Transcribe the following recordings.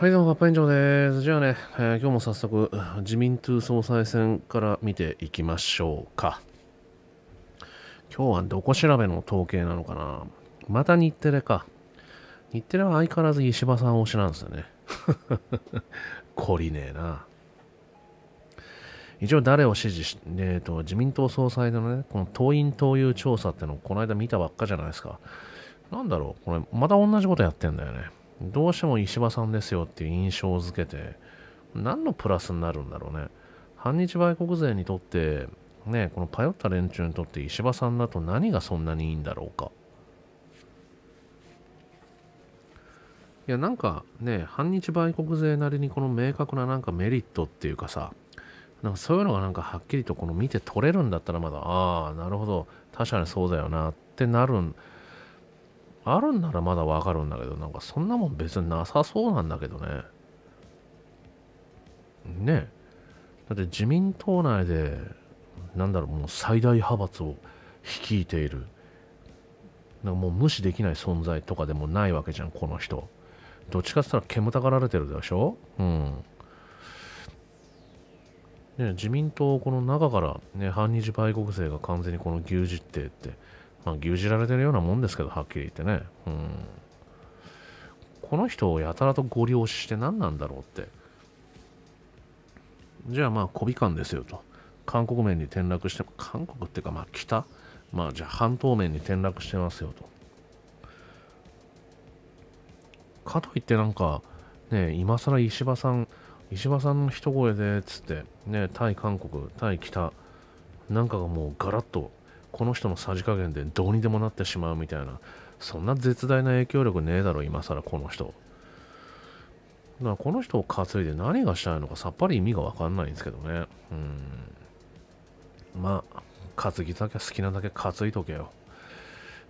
はいどうも、カッパ園長です。じゃあね、えー、今日も早速、自民党総裁選から見ていきましょうか。今日はどこ調べの統計なのかなまた日テレか。日テレは相変わらず石破さん推しなんですよね。懲りねえな。一応誰を支持し、えーと、と自民党総裁のね、この党員党友調査ってのをこの間見たばっかじゃないですか。なんだろうこれ、また同じことやってんだよね。どうしても石破さんですよっていう印象づけて、何のプラスになるんだろうね。反日売国勢にとって、ね、この頼った連中にとって石破さんだと何がそんなにいいんだろうか。いや、なんかね、反日売国勢なりにこの明確ななんかメリットっていうかさ、なんかそういうのがなんかはっきりとこの見て取れるんだったらまだ、ああ、なるほど、確かにそうだよなってなるん。あるんならまだわかるんだけど、なんかそんなもん別になさそうなんだけどね。ねだって自民党内で、なんだろう、もう最大派閥を率いている。なんかもう無視できない存在とかでもないわけじゃん、この人。どっちかって言ったら煙たがられてるでしょうん。ね、自民党この中から、ね、反日売国勢が完全にこの牛耳ってってまあ、牛耳られてるようなもんですけど、はっきり言ってね。うん。この人をやたらとご利用して何なんだろうって。じゃあまあ、コビ感ですよと。韓国面に転落して、韓国っていうかまあ北、まあじゃあ半島面に転落してますよと。かといってなんか、ね、今更石破さん、石破さんの一声で、っつって、ね、対韓国、対北、なんかがもうガラッとこの人のさじ加減でどうにでもなってしまうみたいなそんな絶大な影響力ねえだろ今更この人だからこの人を担いで何がしたいのかさっぱり意味がわかんないんですけどねうんまあ担ぎだけ好きなだけ担いとけよ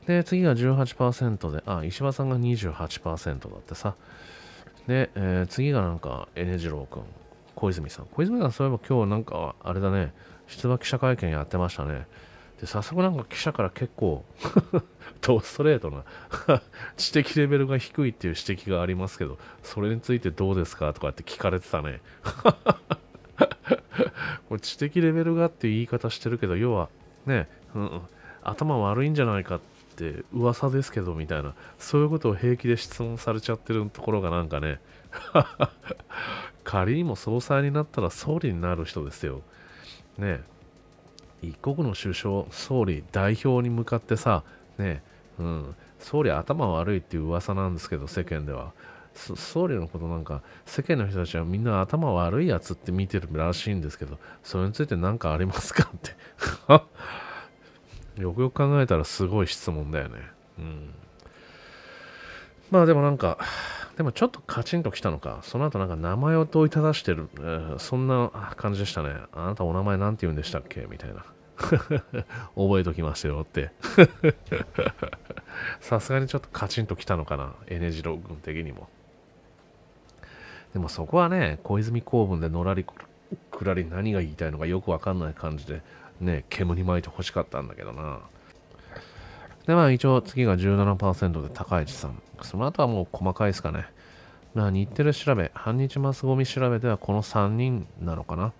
で次が18%であ石破さんが28%だってさで、えー、次がなんか、エネジロー君、小泉さん。小泉さん、そういえば今日なんか、あれだね、出馬記者会見やってましたね。で早速なんか記者から結構と ストレートな 知的レベルが低いっていう指摘がありますけどそれについてどうですかとかって聞かれてたね これ知的レベルがって言い方してるけど要はね、うん、うん、頭悪いんじゃないかって噂ですけどみたいなそういうことを平気で質問されちゃってるところがなんかね仮にも総裁になったら総理になる人ですよねえ一国の首相、総理、代表に向かってさ、ね、うん、総理頭悪いっていう噂なんですけど、世間では。総理のことなんか、世間の人たちはみんな頭悪いやつって見てるらしいんですけど、それについて何かありますかって よくよく考えたらすごい質問だよね。うん。まあでもなんか、でもちょっとカチンと来たのか、その後なんか名前を問いただしてる、えー、そんな感じでしたね。あなたお名前なんて言うんでしたっけみたいな。覚えときますよって さすがにちょっとカチンときたのかな。エネジロ軍的にも。でもそこはね、小泉公文でのらりくらり何が言いたいのかよくわかんない感じで、ね、煙に巻いてほしかったんだけどな。で、まあ一応次が17%で高市さん。その後はもう細かいですかね。まあ、日テレ調べ、半日マスゴミ調べではこの3人なのかな。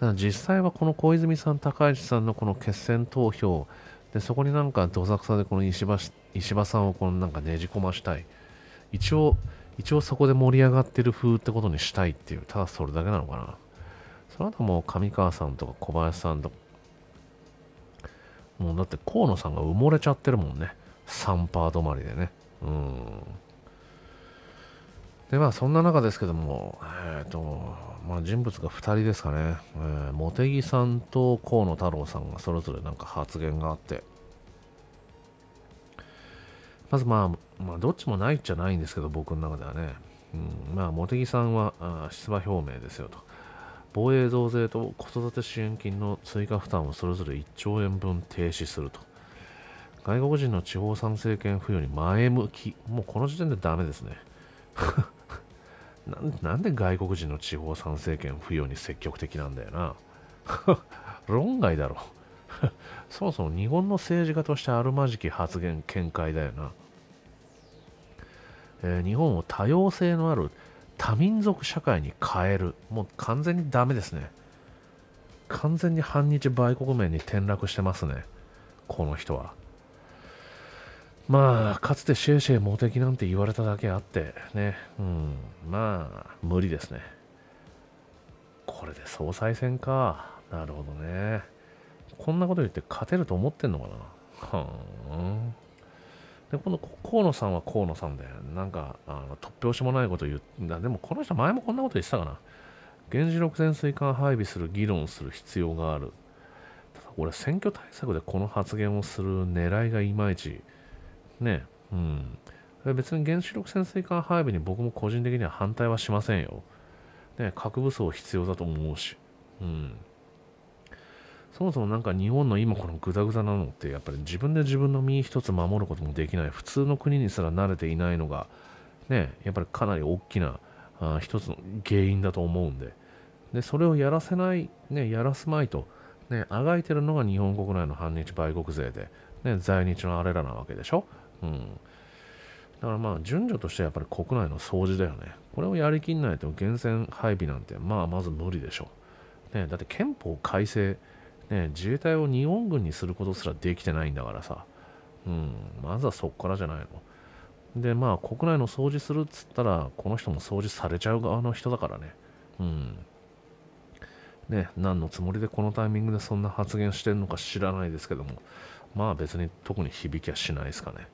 だ実際はこの小泉さん、高市さんのこの決選投票、でそこになんかどさくさでこの石破石破さんをこのなんかねじ込ましたい。一応、一応そこで盛り上がってる風ってことにしたいっていう、ただそれだけなのかな。その後もう上川さんとか小林さんとかもうだって河野さんが埋もれちゃってるもんね。3%止まりでね。うん。で、まあそんな中ですけども、えっ、ー、と、まあ人物が2人ですかね。えー、茂木さんと河野太郎さんがそれぞれなんか発言があって、まずまあ、まあ、どっちもないっちゃないんですけど、僕の中ではね。うん、まあ、茂木さんはあ出馬表明ですよと。防衛増税と子育て支援金の追加負担をそれぞれ1兆円分停止すると外国人の地方参政権付与に前向きもうこの時点でダメですね なんで外国人の地方参政権付与に積極的なんだよな 論外だろ そもそも日本の政治家としてあるまじき発言見解だよな、えー、日本を多様性のある多民族社会に変えるもう完全にダメですね完全に反日売国面に転落してますねこの人はまあかつてシェイシェイモテキなんて言われただけあってねうんまあ無理ですねこれで総裁選かなるほどねこんなこと言って勝てると思ってんのかなはんで、この河野さんは河野さんで、なんか、あの突拍子もないこと言った。でも、この人前もこんなこと言ってたかな。原子力潜水艦配備する議論する必要がある。ただ、俺、選挙対策でこの発言をする狙いがいまいち、ね、うん。別に原子力潜水艦配備に僕も個人的には反対はしませんよ。ね、核武装必要だと思うし。うん。そもそもなんか日本の今このぐざぐざなのってやっぱり自分で自分の身一つ守ることもできない普通の国にすら慣れていないのがねやっぱりかなり大きなあ一つの原因だと思うんででそれをやらせない、ね、やらすまいと、ね、あがいてるのが日本国内の反日売国税で、ね、在日のあれらなわけでしょ、うん、だからまあ順序としてやっぱり国内の掃除だよねこれをやりきんないと源泉配備なんてまあまず無理でしょ、ね、だって憲法改正ね、自衛隊を日本軍にすることすらできてないんだからさ、うん、まずはそこからじゃないの。で、まあ、国内の掃除するっつったら、この人も掃除されちゃう側の人だからね。うん。ね、何のつもりでこのタイミングでそんな発言してるのか知らないですけども、まあ別に特に響きはしないですかね。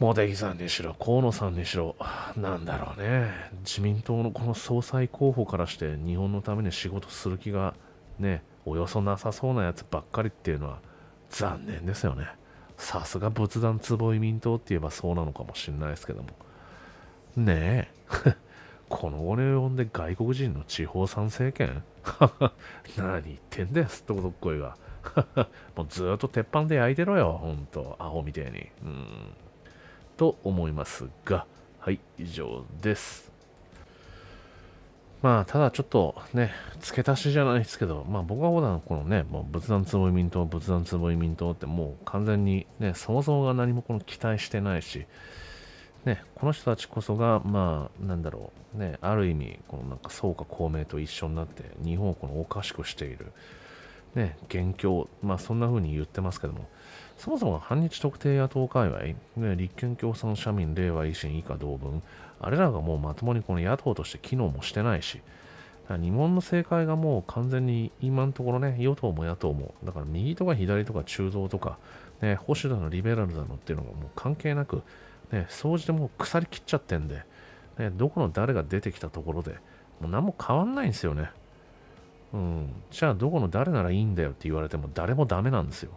茂木さんにしろ、河野さんにしろ、なんだろうね。自民党のこの総裁候補からして、日本のために仕事する気がね、およそなさそうなやつばっかりっていうのは残念ですよね。さすが仏壇坪移民党って言えばそうなのかもしれないですけども。ねえ。この俺を呼んで外国人の地方参政権 何言ってんだよ、すっとこどっこいが。もうずっと鉄板で焼いてろよ、ほんと。アホみてえに。うん。と思いますが、はい、以上です。まあ、ただちょっとね、付け足しじゃないですけど、まあ僕は普段このね、もう仏壇つぼい民党、仏壇つぼい民党ってもう完全にね、そもそもが何もこの期待してないし、ね、この人たちこそが、まあ、なんだろう、ね、ある意味、このなんか、創か公明と一緒になって、日本をこのおかしくしている、ね、元凶、まあ、そんな風に言ってますけども、そもそも反日特定野党界隈、ね、立憲共産社民、令和維新以下同文、あれらがもうまともにこの野党として機能もしてないし、日本の政界がもう完全に今のところね、与党も野党も、だから右とか左とか中道とか、ね、保守だのリベラルだのっていうのがもう関係なく、ね、総じてもう腐りきっちゃってんで、ね、どこの誰が出てきたところで、もう何も変わんないんですよね。うん、じゃあどこの誰ならいいんだよって言われても誰もダメなんですよ。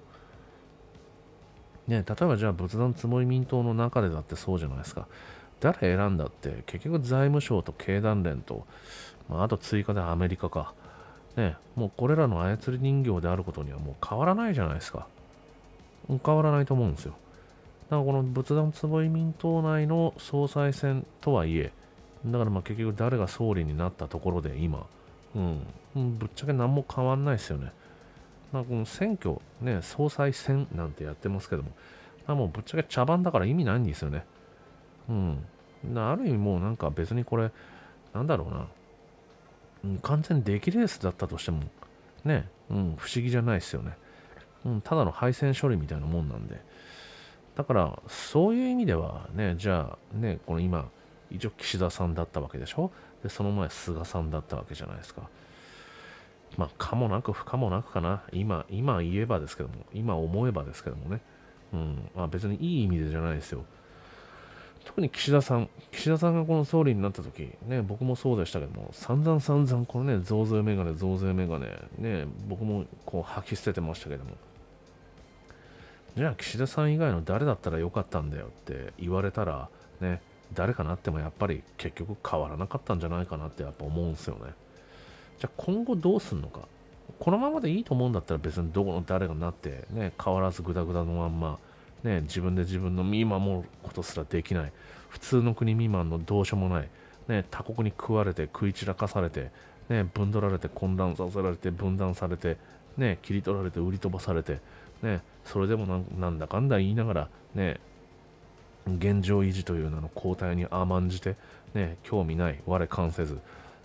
ね、例えばじゃあ仏壇つもみ民党の中でだってそうじゃないですか。誰選んだって結局財務省と経団連と、まあ、あと追加でアメリカか、ね、もうこれらの操り人形であることにはもう変わらないじゃないですか変わらないと思うんですよだからこの仏壇坪井民党内の総裁選とはいえだからまあ結局誰が総理になったところで今、うん、ぶっちゃけ何も変わんないですよねまあ、この選挙、ね、総裁選なんてやってますけども、あもうぶっちゃけ茶番だから意味ないんですよね。うん。ある意味もうなんか別にこれ、なんだろうな。うん、完全デキレースだったとしても、ね、うん、不思議じゃないですよね。うん、ただの配線処理みたいなもんなんで。だから、そういう意味ではね、じゃあ、ね、この今、一応岸田さんだったわけでしょで、その前菅さんだったわけじゃないですか。まあ、かもなく不可もなくかな。今、今言えばですけども、今思えばですけどもね。うん、まあ別にいい意味でじゃないですよ。特に岸田さん、岸田さんがこの総理になった時ね、僕もそうでしたけども、散々散々、このね、増税メガネ、増税メガネ、ね、僕もこう吐き捨ててましたけども、じゃあ岸田さん以外の誰だったらよかったんだよって言われたら、ね、誰かなってもやっぱり結局変わらなかったんじゃないかなってやっぱ思うんですよね。じゃあ今後どうすんのか。このままでいいと思うんだったら別にどこの誰がなってね、変わらずグダグダのまんまね、自分で自分の身守ることすらできない普通の国未満のどうしようもない、ね、他国に食われて食い散らかされて、ね、分取られて混乱させられて分断されて、ね、切り取られて売り飛ばされて、ね、それでもなんだかんだ言いながら、ね、現状維持という名の交代に甘んじて、ね、興味ない我関せず、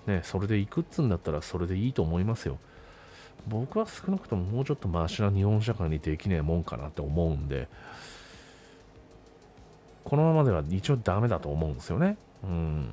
ね、それで行くっつんだったらそれでいいと思いますよ。僕は少なくとももうちょっとマシな日本社会にできねえもんかなって思うんで、このままでは一応ダメだと思うんですよね。うん。